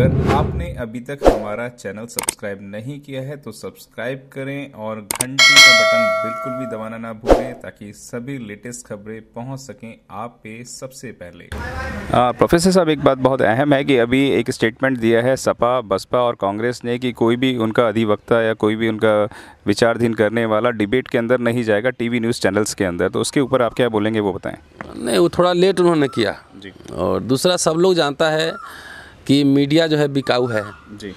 अगर आपने अभी तक हमारा चैनल सब्सक्राइब नहीं किया है तो सब्सक्राइब करें और घंटी का बटन बिल्कुल भी दबाना ना भूलें ताकि सभी लेटेस्ट खबरें पहुंच सकें आप पे सबसे पहले प्रोफेसर साहब एक बात बहुत अहम है कि अभी एक स्टेटमेंट दिया है सपा बसपा और कांग्रेस ने कि कोई भी उनका अधिवक्ता या कोई भी उनका विचारधीन करने वाला डिबेट के अंदर नहीं जाएगा टी न्यूज़ चैनल्स के अंदर तो उसके ऊपर आप क्या बोलेंगे वो बताएँ नहीं वो थोड़ा लेट उन्होंने किया जी और दूसरा सब लोग जानता है कि मीडिया जो है बिकाऊ है जी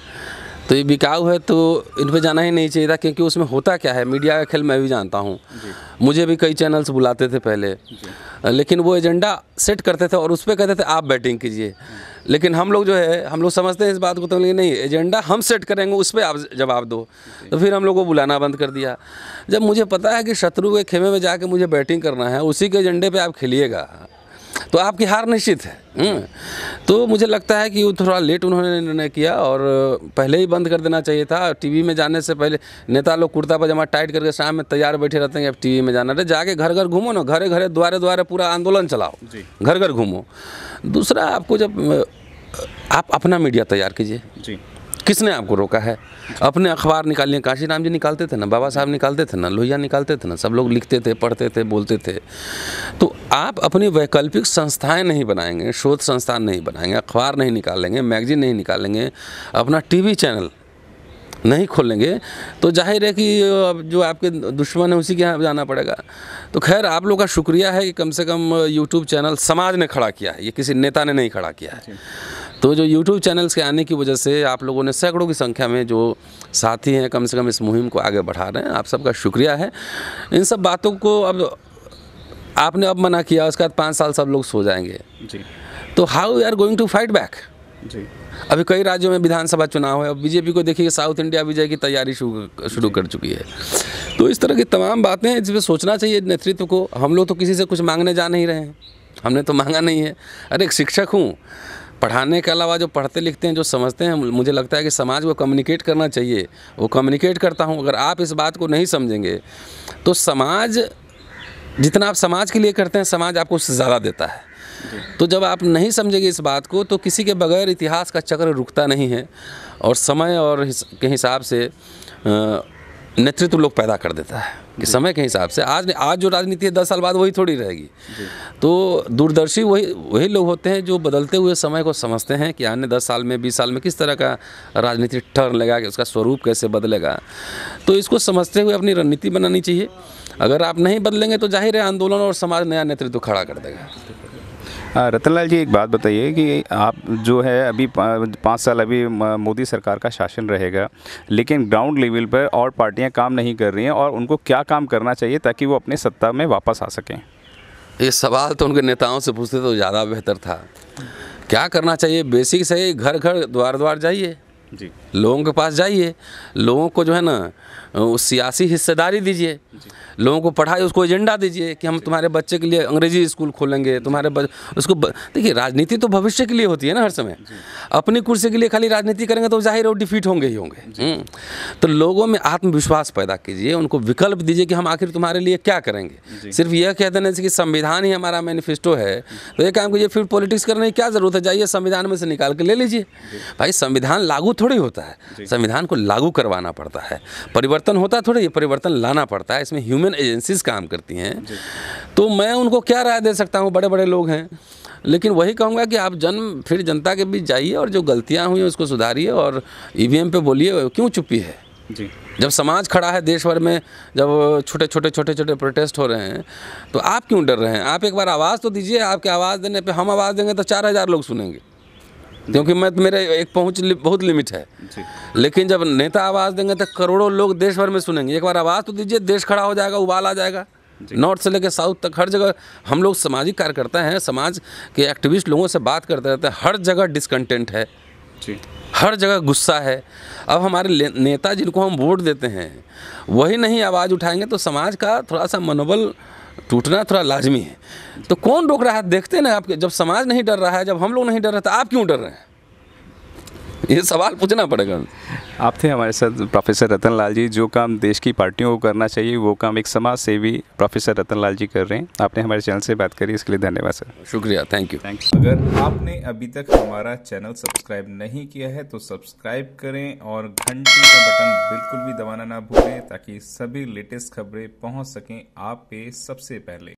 तो ये बिकाऊ है तो इन पर जाना ही नहीं चाहिए था क्योंकि उसमें होता क्या है मीडिया का खेल मैं भी जानता हूँ मुझे भी कई चैनल्स बुलाते थे पहले लेकिन वो एजेंडा सेट करते थे और उस पर कहते थे आप बैटिंग कीजिए लेकिन हम लोग जो है हम लोग समझते हैं इस बात को तो लेकिन नहीं एजेंडा हम सेट करेंगे उस पर आप जवाब दो तो फिर हम लोग को बुलाना बंद कर दिया जब मुझे पता है कि शत्रु के खेमे में जाके मुझे बैटिंग करना है उसी के एजेंडे पर आप खेलिएगा तो आपकी हार निश्चित है हम्म। तो मुझे लगता है कि वो थोड़ा लेट उन्होंने निर्णय किया और पहले ही बंद कर देना चाहिए था टीवी में जाने से पहले नेता लोग कुर्ता पजामा टाइट करके शाम में तैयार बैठे रहते हैं अब टीवी में जाना रहे जाके घर घर घूमो ना घरे घरे द्वारे द्वारे पूरा आंदोलन चलाओ घर घर घूमो दूसरा आपको जब आप अपना मीडिया तैयार कीजिए जी किसने आपको रोका है अपने अखबार निकालिए काशी राम जी निकालते थे ना बाबा साहब निकालते थे ना लोहिया निकालते थे ना सब लोग लिखते थे पढ़ते थे बोलते थे तो आप अपनी वैकल्पिक संस्थाएं नहीं बनाएंगे शोध संस्थान नहीं बनाएंगे अखबार नहीं निकालेंगे मैगजीन नहीं निकालेंगे अपना टी चैनल नहीं खोलेंगे तो जाहिर है कि अब जो आपके दुश्मन है उसी के यहाँ जाना पड़ेगा तो खैर आप लोग का शुक्रिया है कि कम से कम यूट्यूब चैनल समाज ने खड़ा किया है ये किसी नेता ने नहीं खड़ा किया है तो जो यूट्यूब चैनल्स के आने की वजह से आप लोगों ने सैकड़ों की संख्या में जो साथी हैं कम से कम इस मुहिम को आगे बढ़ा रहे हैं आप सबका शुक्रिया है इन सब बातों को अब आपने अब मना किया उसके बाद पाँच साल सब लोग सो जाएंगे जी तो how you are going to fight back जी अभी कई राज्यों में विधानसभा चुनाव है अब बीजेपी को देखिए साउथ इंडिया विजय की तैयारी शुरू कर चुकी है तो इस तरह की तमाम बातें हैं जिसमें सोचना चाहिए नेतृत्व को हम लोग तो किसी से कुछ मांगने जा नहीं रहे हैं हमने तो मांगा नहीं है अरे एक शिक्षक हूँ पढ़ाने के अलावा जो पढ़ते लिखते हैं जो समझते हैं मुझे लगता है कि समाज को कम्युनिकेट करना चाहिए वो कम्युनिकेट करता हूँ अगर आप इस बात को नहीं समझेंगे तो समाज जितना आप समाज के लिए करते हैं समाज आपको उससे ज़्यादा देता है तो जब आप नहीं समझेंगे इस बात को तो किसी के बगैर इतिहास का चक्र रुकता नहीं है और समय और के हिसाब से नेतृत्व लोग पैदा कर देता है कि समय के हिसाब से आज आज जो राजनीति है दस साल बाद वही थोड़ी रहेगी तो दूरदर्शी वही वही लोग होते हैं जो बदलते हुए समय को समझते हैं कि आने दस साल में बीस साल में किस तरह का राजनीति टर्न लगा कि उसका स्वरूप कैसे बदलेगा तो इसको समझते हुए अपनी रणनीति बनानी चाहिए अगर आप नहीं बदलेंगे तो जाहिर है आंदोलन और समाज नया नेतृत्व खड़ा कर देगा रतनलाल जी एक बात बताइए कि आप जो है अभी पाँच साल अभी मोदी सरकार का शासन रहेगा लेकिन ग्राउंड लेवल पर और पार्टियां काम नहीं कर रही हैं और उनको क्या काम करना चाहिए ताकि वो अपने सत्ता में वापस आ सकें ये सवाल तो उनके नेताओं से पूछते तो ज़्यादा बेहतर था क्या करना चाहिए बेसिक सही घर घर द्वार द्वार जाइए लोगों के पास जाइए लोगों को जो है ना उस सियासी हिस्सेदारी दीजिए लोगों को पढ़ाई उसको एजेंडा दीजिए कि हम तुम्हारे बच्चे के लिए अंग्रेजी स्कूल खोलेंगे तुम्हारे बच... उसको ब... देखिए राजनीति तो भविष्य के लिए होती है ना हर समय अपनी कुर्सी के लिए खाली राजनीति करेंगे तो जाहिर और डिफीट होंगे ही होंगे हम्म। तो लोगों में आत्मविश्वास पैदा कीजिए उनको विकल्प दीजिए कि हम आखिर तुम्हारे लिए क्या करेंगे सिर्फ यह कह देने से कि संविधान ही हमारा मैनिफेस्टो है तो ये काम कीजिए फिर पॉलिटिक्स करने की क्या ज़रूरत है जाइए संविधान में से निकाल के ले लीजिए भाई संविधान लागू थोड़ी होता है संविधान को लागू करवाना पड़ता है परिवर्तन होता थोड़ी ये परिवर्तन लाना पड़ता है इसमें ह्यूमन एजेंसीज काम करती हैं तो मैं उनको क्या राय दे सकता हूँ बड़े बड़े लोग हैं लेकिन वही कहूँगा कि आप जन्म फिर जनता के बीच जाइए और जो गलतियाँ हुई हैं उसको सुधारिए और ई e पे बोलिए क्यों चुप्पी है जी जब समाज खड़ा है देश भर में जब छोटे छोटे छोटे छोटे प्रोटेस्ट हो रहे हैं तो आप क्यों डर रहे हैं आप एक बार आवाज़ तो दीजिए आपके आवाज़ देने पे हम आवाज़ देंगे तो चार हज़ार लोग सुनेंगे क्योंकि मैं तो मेरे एक पहुंच लि, बहुत लिमिट है लेकिन जब नेता आवाज़ देंगे तो करोड़ों लोग देश भर में सुनेंगे एक बार आवाज़ तो दीजिए देश खड़ा हो जाएगा उबाल आ जाएगा नॉर्थ से लेकर साउथ तक हर जगह हम लोग सामाजिक कार्यकर्ता हैं समाज के एक्टिविस्ट लोगों से बात करते रहते हैं हर जगह डिसकंटेंट है हर जगह गुस्सा है अब हमारे नेता जिनको हम वोट देते हैं वही नहीं आवाज़ उठाएंगे तो समाज का थोड़ा सा मनोबल टूटना थोड़ा लाजमी है तो कौन रोक रहा है देखते ना आप जब समाज नहीं डर रहा है जब हम लोग नहीं डर रहे तो आप क्यों डर रहे हैं ये सवाल पूछना पड़ेगा आप थे हमारे साथ प्रोफेसर रतन लाल जी जो काम देश की पार्टियों को करना चाहिए वो काम एक समाज सेवी प्रोफेसर रतन लाल जी कर रहे हैं आपने हमारे चैनल से बात करी इसके लिए धन्यवाद सर शुक्रिया थैंक यू थैंक यू अगर आपने अभी तक हमारा चैनल सब्सक्राइब नहीं किया है तो सब्सक्राइब करें और घंटी का बटन बिल्कुल भी दबाना ना भूलें ताकि सभी लेटेस्ट खबरें पहुँच सकें आप पे सबसे पहले